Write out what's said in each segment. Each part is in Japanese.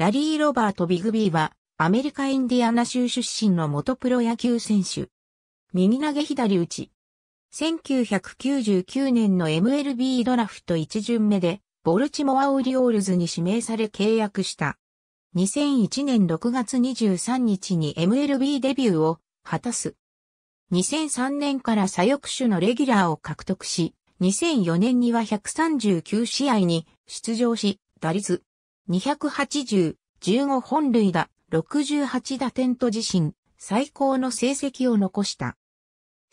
ラリー・ロバート・ビグビーは、アメリカ・インディアナ州出身の元プロ野球選手。右投げ左打ち。1999年の MLB ドラフト1巡目で、ボルチモア・オリオールズに指名され契約した。2001年6月23日に MLB デビューを果たす。2003年から左翼手のレギュラーを獲得し、2004年には139試合に出場し、打率280、15本塁打、68打点と自身、最高の成績を残した。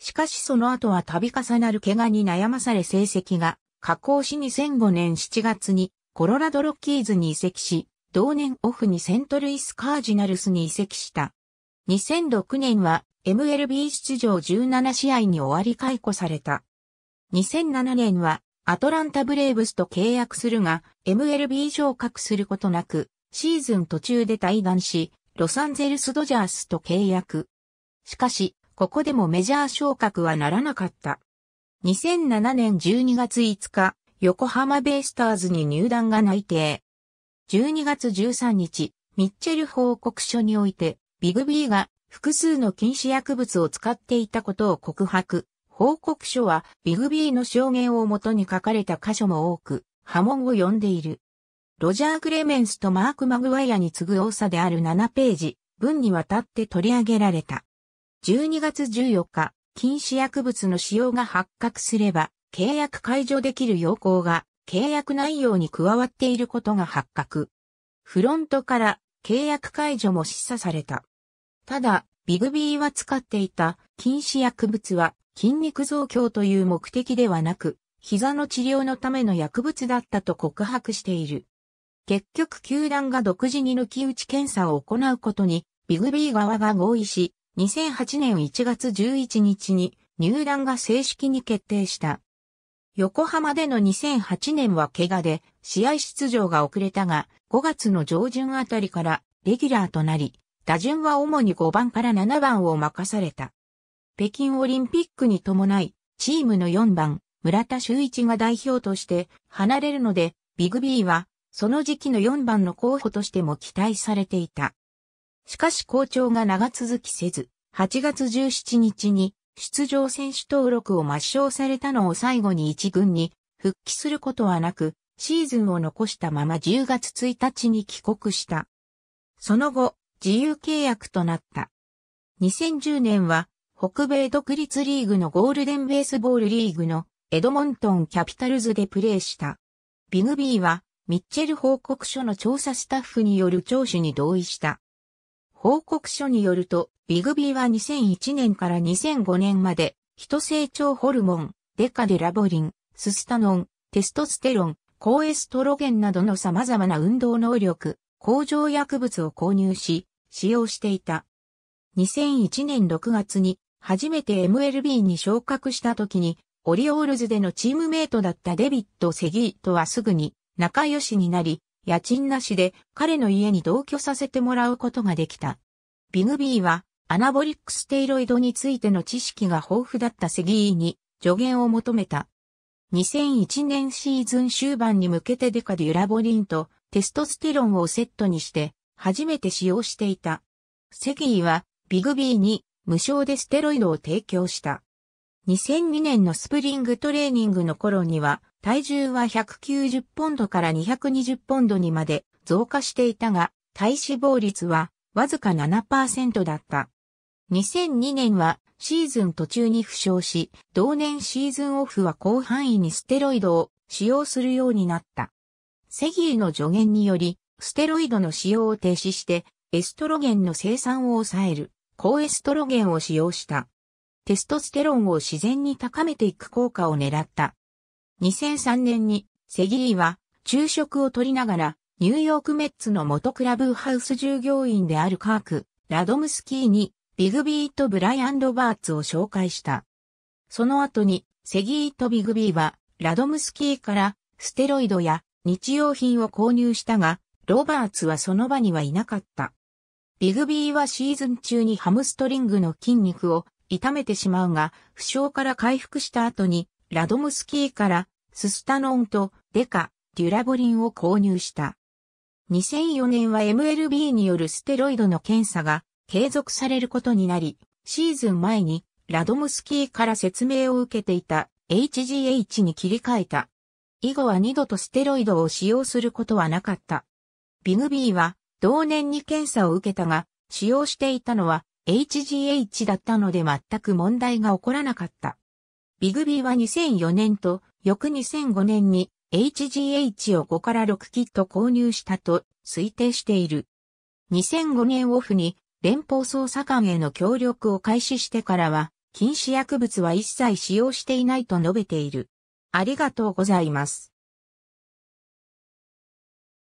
しかしその後は度重なる怪我に悩まされ成績が、下降し2005年7月にコロラドロッキーズに移籍し、同年オフにセントルイスカージナルスに移籍した。2006年は MLB 出場17試合に終わり解雇された。2007年はアトランタブレーブスと契約するが、MLB 昇格することなく、シーズン途中で退団し、ロサンゼルスドジャースと契約。しかし、ここでもメジャー昇格はならなかった。2007年12月5日、横浜ベイスターズに入団が内定。12月13日、ミッチェル報告書において、ビグビーが複数の禁止薬物を使っていたことを告白、報告書はビグビーの証言をもとに書かれた箇所も多く波紋を呼んでいる。ロジャー・グレメンスとマーク・マグワイアに次ぐ多さである7ページ、文にわたって取り上げられた。12月14日、禁止薬物の使用が発覚すれば、契約解除できる要項が契約内容に加わっていることが発覚。フロントから契約解除も示唆された。ただ、ビグビーは使っていた禁止薬物は筋肉増強という目的ではなく、膝の治療のための薬物だったと告白している。結局球団が独自に抜き打ち検査を行うことに、ビグビー側が合意し、2008年1月11日に入団が正式に決定した。横浜での2008年は怪我で試合出場が遅れたが、5月の上旬あたりからレギュラーとなり、打順は主に5番から7番を任された。北京オリンピックに伴い、チームの4番、村田修一が代表として離れるので、ビグビーは、その時期の4番の候補としても期待されていた。しかし好調が長続きせず、8月17日に出場選手登録を抹消されたのを最後に一軍に復帰することはなく、シーズンを残したまま10月1日に帰国した。その後、自由契約となった。2010年は北米独立リーグのゴールデンベースボールリーグのエドモントンキャピタルズでプレーした。ビグビーはミッチェル報告書の調査スタッフによる聴取に同意した。報告書によると、ビグビーは2001年から2005年まで、人成長ホルモン、デカデラボリン、ススタノン、テストステロン、高エストロゲンなどの様々な運動能力、向上薬物を購入し、使用していた。2001年6月に初めて MLB に昇格した時に、オリオールズでのチームメイトだったデビッド・セギーとはすぐに仲良しになり、家賃なしで彼の家に同居させてもらうことができた。ビグビーはアナボリックステイロイドについての知識が豊富だったセギーに助言を求めた。2001年シーズン終盤に向けてデカデュラボリンとテストステロンをセットにして初めて使用していた。セギーはビグビーに無償でステロイドを提供した。2002年のスプリングトレーニングの頃には、体重は190ポンドから220ポンドにまで増加していたが、体脂肪率はわずか7%だった。2002年はシーズン途中に負傷し、同年シーズンオフは広範囲にステロイドを使用するようになった。セギーの助言により、ステロイドの使用を停止して、エストロゲンの生産を抑える。高エストロゲンを使用した。テストステロンを自然に高めていく効果を狙った。2003年にセギーは昼食を取りながらニューヨークメッツの元クラブハウス従業員であるカーク、ラドムスキーにビグビーとブライアン・ロバーツを紹介した。その後にセギーとビグビーはラドムスキーからステロイドや日用品を購入したが、ロバーツはその場にはいなかった。ビグビーはシーズン中にハムストリングの筋肉を痛めてしまうが、負傷から回復した後に、ラドムスキーからススタノンとデカ、デュラボリンを購入した。2004年は MLB によるステロイドの検査が継続されることになり、シーズン前にラドムスキーから説明を受けていた HGH に切り替えた。以後は二度とステロイドを使用することはなかった。ビグビーは同年に検査を受けたが、使用していたのは HGH だったので全く問題が起こらなかった。ビグビーは2004年と翌2005年に HGH を5から6キット購入したと推定している。2005年オフに連邦捜査官への協力を開始してからは禁止薬物は一切使用していないと述べている。ありがとうございます。